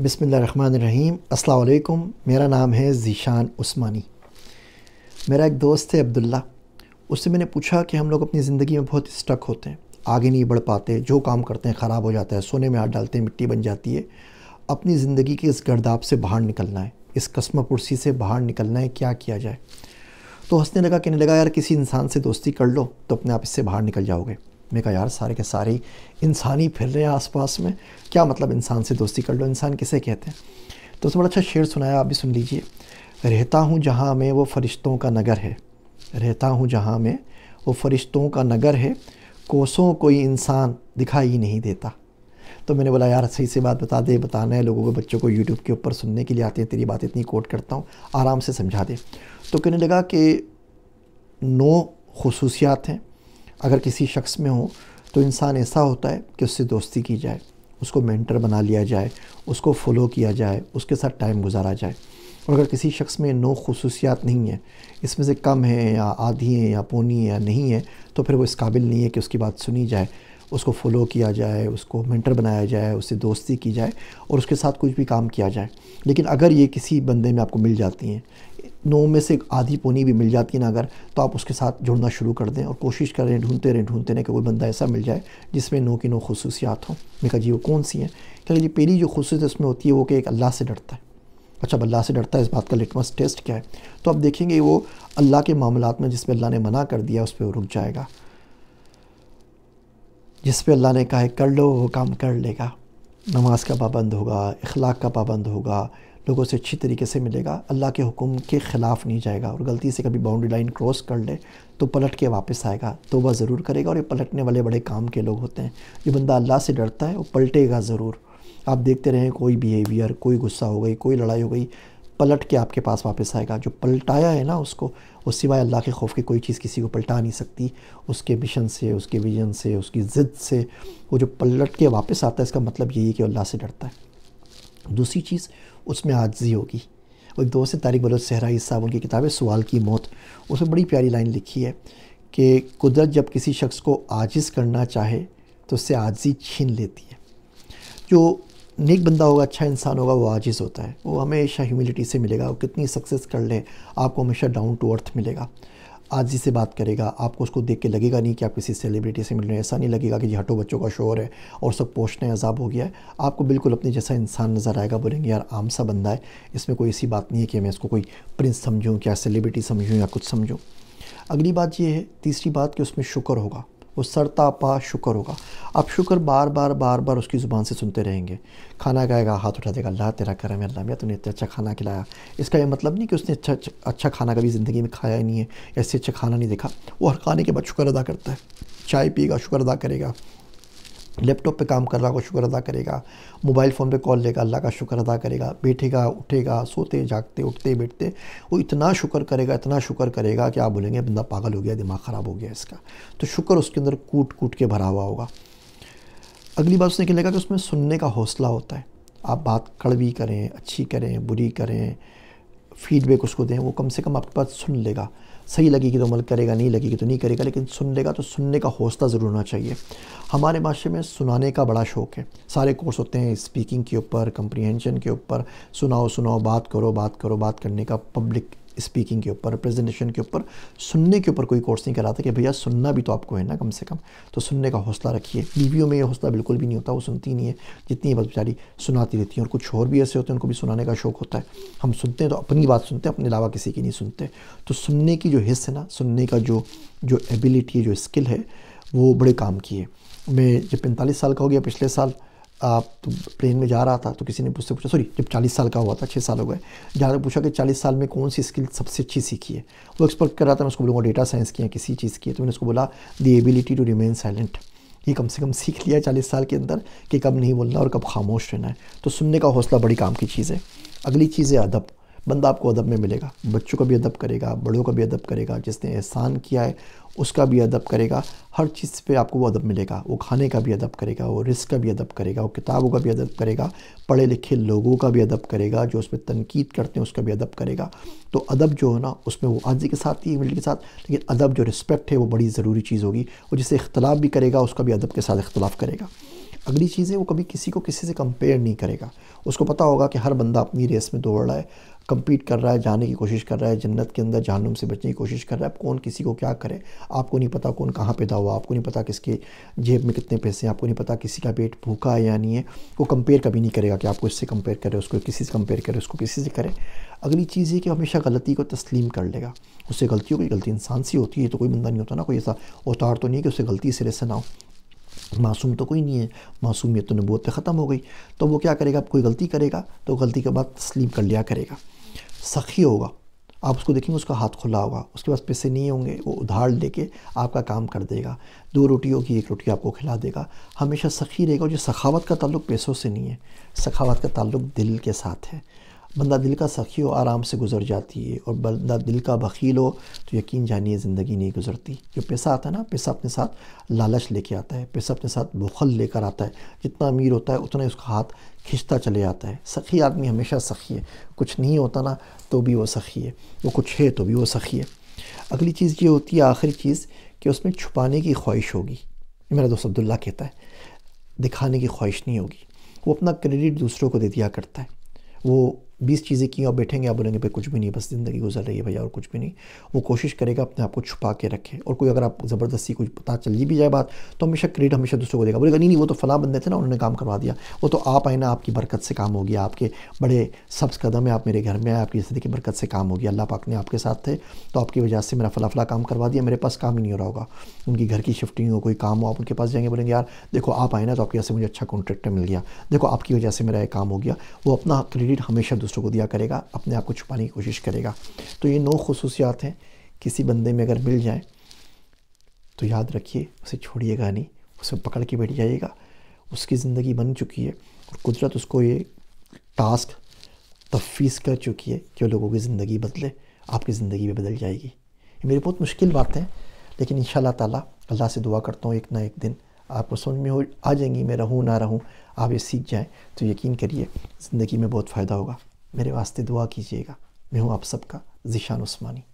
बिसमीम अस्सलाम मेरा नाम है ज़ीशान उस्मानी मेरा एक दोस्त है अब्दुल्ला उससे मैंने पूछा कि हम लोग अपनी ज़िंदगी में बहुत स्टक होते हैं आगे नहीं बढ़ पाते जो काम करते हैं ख़राब हो जाता है सोने में हाथ डालते हैं मिट्टी बन जाती है अपनी ज़िंदगी के इस गर्दाब से बाहर निकलना है इस कस्म पुरसी से बाहर निकलना है क्या किया जाए तो हंसने लगा कहने लगा यार किसी इंसान से दोस्ती कर लो तो अपने आप इससे बाहर निकल जाओगे मैं कहा यार सारे के सारे इंसान ही फिर रहे हैं आसपास में क्या मतलब इंसान से दोस्ती कर लो इंसान किसे कहते हैं तो उसने बड़ा अच्छा शेर सुनाया आप भी सुन लीजिए रहता हूँ जहाँ में वो फरिश्तों का नगर है रहता हूँ जहाँ में वो फरिश्तों का नगर है कोसों कोई इंसान दिखाई नहीं देता तो मैंने बोला यार सही से बात बता दे बताना है लोगों को बच्चों को यूट्यूब के ऊपर सुनने के लिए आते हैं तेरी बात इतनी कोट करता हूँ आराम से समझा दे तो कहने लगा कि नौ खसूसियात हैं अगर किसी शख्स में हो तो इंसान ऐसा होता है कि उससे दोस्ती की जाए उसको मेंटर बना लिया जाए उसको फॉलो किया जाए उसके साथ टाइम गुजारा जाए और अगर किसी शख्स में नो खसूसियात नहीं है इसमें से कम है या आधी है या पोनी है या नहीं है तो फिर वो इस काबिल नहीं है कि उसकी बात सुनी जाए उसको फॉलो किया जाए उसको मेंटर बनाया जाए उससे दोस्ती की जाए और उसके साथ कुछ भी काम किया जाए लेकिन अगर ये किसी बंदे में आपको मिल जाती हैं नौ में से आधी पोनी भी मिल जाती है ना अगर तो आप उसके साथ जुड़ना शुरू कर दें और कोशिश करें ढूंढते रहें ढूंढते रहें कि कोई बंदा ऐसा मिल जाए जिसमें नौ की नौ खसूसियात हों मैं कहा जी वो कौन सी हैं क्या जी पहली जो खसूस उसमें होती है वो कि एक अल्लाह से डरता है अच्छा अल्लाह से डरता है इस बात का लिटमस टेस्ट क्या है तो आप देखेंगे वो अल्लाह के मामला में जिस पर अल्लाह ने मना कर दिया उस पर वो रुक जाएगा जिस पर अल्लाह ने कहा है कर लो वो काम कर लेगा नमाज का पाबंद होगा अखलाक का पाबंद होगा लोगों से अच्छी तरीके से मिलेगा अल्लाह के हुक्म के ख़िलाफ़ नहीं जाएगा और गलती से कभी बाउंड्री लाइन क्रॉस कर ले तो पलट के वापस आएगा तो वह ज़रूर करेगा और ये पलटने वाले बड़े काम के लोग होते हैं जो बंदा अल्लाह से डरता है वो पलटेगा ज़रूर आप देखते रहें कोई बिहेवियर कोई गुस्सा हो गई कोई लड़ाई हो गई पलट के आपके पास वापस आएगा जो पलटाया है ना उसको उस सिवाय अल्लाह के खौफ की कोई चीज़ किसी को पलटा नहीं सकती उसके मिशन से उसके विजन से उसकी ज़िद से वो जो पलट के वापस आता है इसका मतलब यही है कि अल्लाह से डरता है दूसरी चीज़ उसमें आजजी होगी एक दोस्त है तारिक बलोच सहराई साहब उनकी किताब है सवाल की मौत उसमें बड़ी प्यारी लाइन लिखी है कि कुदरत जब किसी शख्स को आजिज़ करना चाहे तो उससे आजी छीन लेती है जो नेक बंदा होगा अच्छा इंसान होगा वो आजिज़ होता है वो हमेशा ह्यूमिलिटी से मिलेगा वो कितनी सक्सेस कर ले आपको हमेशा डाउन टू अर्थ मिलेगा आज से बात करेगा आपको उसको देख के लगेगा नहीं कि आप किसी सेलिब्रिटी से मिल रहे हैं ऐसा नहीं लगेगा कि हटो बच्चों का शोर है और सब पोषने अजाब हो गया है आपको बिल्कुल अपने जैसा इंसान नज़र आएगा बोलेंगे यार आम सा बंदा है इसमें कोई ऐसी बात नहीं है कि मैं इसको कोई प्रिंस समझूँ क्या सेलिब्रिटी समझूँ या कुछ समझूँ अगली बात यह है तीसरी बात कि उसमें शुक्र होगा वो सड़ता पा शुक्र होगा आप शुक्र बार बार बार बार उसकी ज़ुबान से सुनते रहेंगे खाना खाएगा हाथ उठा देगा अल्लाह तेरा करम है अल्लाह मियाँ तूने इतना अच्छा खाना खिलाया इसका यह मतलब नहीं कि उसने अच्छा अच्छा, अच्छा खाना कभी ज़िंदगी में खाया ही नहीं है ऐसे अच्छा खाना नहीं देखा वो हर खाने के बाद शुक्र अदा करता है चाय पिएगा शुक्र अदा करेगा लैपटॉप पे काम कर रहा होगा शुक्र अदा करेगा मोबाइल फ़ोन पे कॉल लेगा अल्लाह का शुक्र अदा करेगा बैठेगा उठेगा सोते जागते उठते बैठते वो इतना शुक्र करेगा इतना शुक्र करेगा कि आप बोलेंगे बंदा पागल हो गया दिमाग ख़राब हो गया इसका तो शुक्र उसके अंदर कूट कूट के भरा हुआ होगा अगली बात उसने कहेगा कि उसमें सुनने का हौसला होता है आप बात कड़वी करें अच्छी करें बुरी करें फीडबैक उसको दें वो कम से कम आपके पास सुन लेगा सही लगेगी तो अमल करेगा नहीं लगेगी तो नहीं करेगा लेकिन सुन लेगा तो सुनने का हौसला ज़रूर होना चाहिए हमारे माशरे में सुनाने का बड़ा शौक़ है सारे कोर्स होते हैं स्पीकिंग के ऊपर कंप्रीहेंशन के ऊपर सुनाओ सुनाओ बात करो बात करो बात करने का पब्लिक स्पीकिंग के ऊपर प्रेजेंटेशन के ऊपर सुनने के ऊपर कोई कोर्स नहीं कराता कि भैया सुनना भी तो आपको है ना कम से कम तो सुनने का हौसला रखिए बीवियों में ये हौसला बिल्कुल भी नहीं होता वो सुनती नहीं है जितनी है बस बेचारी सुनाती रहती हैं और कुछ और भी ऐसे होते हैं उनको भी सुनाने का शौक होता है हम सुनते हैं तो अपनी बात सुनते हैं अपने अलावा किसी की नहीं सुनते तो सुनने की जो हिस्स है ना सुनने का जो जो एबिलिटी है जो स्किल है वो बड़े काम की है मैं जब पैंतालीस साल का हो गया पिछले साल आप तो प्लेन में जा रहा था तो किसी ने मुझसे पूछा सॉरी जब 40 साल का हुआ था छः साल हो गए जहाँ तक पूछा कि 40 साल में कौन सी स्किल सबसे अच्छी सीखी है वो एक्सपर्ट कर रहा था मैं उसको बोलूँगा डेटा साइंस की है किसी चीज़ की है तो मैंने उसको बोला the ability to remain silent ये कम से कम सीख लिया है चालीस साल के अंदर कि कब नहीं बोलना और कब खामोश रहना है तो सुनने का हौसला बड़ी काम की चीज़ है अगली चीज़ है अदब बंदा आपको अदब में मिलेगा बच्चों का भी अदब करेगा बड़ों का भी अदब करेगा जिसने एहसान किया है उसका भी अदब करेगा हर चीज़ पे आपको वो अदब मिलेगा वो खाने का भी अदब करेगा वो रिस्क का भी अदब करेगा वो किताबों का भी अदब करेगा पढ़े लिखे लोगों का भी अदब करेगा जो उसमें तनकीद करते हैं उसका भी अदब करेगा तो अदब जो है ना उसमें वो आजी के साथ ही मिल्टी के साथ लेकिन अदब जो रिस्पेक्ट है वो बड़ी ज़रूरी चीज़ होगी और जिससे इख्तलाफ भी करेगा उसका भी अदब के साथ इख्तलाफ करेगा अगली चीज़ है वो कभी किसी को किसी से कंपेयर नहीं करेगा उसको पता होगा कि हर बंदा अपनी रेस में दौड़ रहा है कम्पीट कर रहा है जाने की कोशिश कर रहा है जन्नत के अंदर जहनुम से बचने की कोशिश कर रहा है कौन किसी को क्या करे आपको नहीं पता कौन कहाँ पैदा हुआ आपको नहीं पता किसके जेब में कितने पैसे हैं आपको नहीं पता किसी का पेट भूखा है या नहीं है वो कंपेयर कभी नहीं करेगा कि आपको इससे कंपेयर करे उसको किसी से कंपेयर करे उसको किसी से करे अगली चीज़ ये कि हमेशा गलती को तस्लीम कर लेगा उससे गलती होगी गलती इंसान सी होती है तो कोई बंदा नहीं होता ना कोई ऐसा उतार तो नहीं है कि उससे गलती सिरे से ना हो मासूम तो कोई नहीं है मासूमियत तो नबूत पे ख़त्म हो गई तो वो क्या करेगा कोई गलती करेगा तो गलती के बाद तस्लीम कर लिया करेगा सखी होगा आप उसको देखेंगे उसका हाथ खुला होगा उसके पास पैसे नहीं होंगे वो उधार लेके आपका काम कर देगा दो रोटियों की एक रोटी आपको खिला देगा हमेशा सखी रहेगा और जो सखावत का ताल्लुक पैसों से नहीं है सखावत का ताल्लुक दिल के साथ है बंदा दिल का सखी हो आराम से गुजर जाती है और बंदा दिल का बखील हो तो यकीन जानिए ज़िंदगी नहीं गुजरती जो पैसा आता है ना पैसा अपने साथ लालच लेके आता है पैसा अपने साथ बुखल लेकर आता है जितना अमीर होता है उतना उसका हाथ खिंचता चले जाता है सखी आदमी हमेशा सखी है कुछ नहीं होता ना तो भी वो सखी है वो कुछ है तो भी वो सखी है अगली चीज़ ये होती है आखिरी चीज़ कि उसमें छुपाने की ख्वाहिश होगी मेरा दोस्त अब्दुल्ला कहता है दिखाने की ख्वाहिश नहीं होगी वो अपना क्रेडिट दूसरों को दे दिया करता है वो बीस चीज़ें की और बैठेंगे आप बोलेंगे भाई कुछ भी नहीं बस ज़िंदगी गुजर रही है भैया और कुछ भी नहीं वो कोशिश करेगा अपने आप को छुपा के रखे और कोई अगर आप ज़बरदस्ती कुछ पता चली भी जाए बात तो हमेशा क्रेडिट हमेशा दूसरों को देगा बोलेगा नहीं नहीं वो तो फला बंदे थे ना उन्होंने काम करवा दिया वो तो आप आए ना आपकी बरकत से काम हो गया आपके बड़े सब्स कदम है आप मेरे घर में आए आपकी जिंदगी की बरकत से काम हो गया अल्लाह पाक ने आपके साथ थे तो आपकी वजह से मेरा फला फला काम करवा दिया मेरे पास काम ही नहीं हो रहा होगा उनकी घर की शिफ्टिंग हो कोई काम हो आप उनके पास जाएंगे बोलेंगे यार देखो आप आए ना तो आपकी वजह से मुझे अच्छा कॉन्ट्रैक्टर मिल गया देखो आपकी वजह से मेरा ये काम हो गया वो अपना क्रेडिट हमेशा दूसरों को दिया करेगा अपने आप को छुपाने की कोशिश करेगा तो ये नौ खसूसियात हैं किसी बंदे में अगर मिल जाए तो याद रखिए उसे छोड़िएगा नहीं उसे पकड़ के बैठ जाइएगा उसकी ज़िंदगी बन चुकी है और कुदरत उसको ये टास्क तफ्स कर चुकी है कि लोगों की ज़िंदगी बदले आपकी ज़िंदगी भी बदल जाएगी ये मेरी बहुत मुश्किल बात है लेकिन इन शाह ताला अल्लाह से दुआ करता हूँ एक ना एक दिन आपको समझ में हो आ जाएंगी मैं रहूँ ना रहूँ आप ये सीख जाएँ तो यकीन करिए ज़िंदगी में बहुत फ़ायदा होगा मेरे वास्ते दुआ कीजिएगा मैं हूँ आप सबका जिशान उस्मानी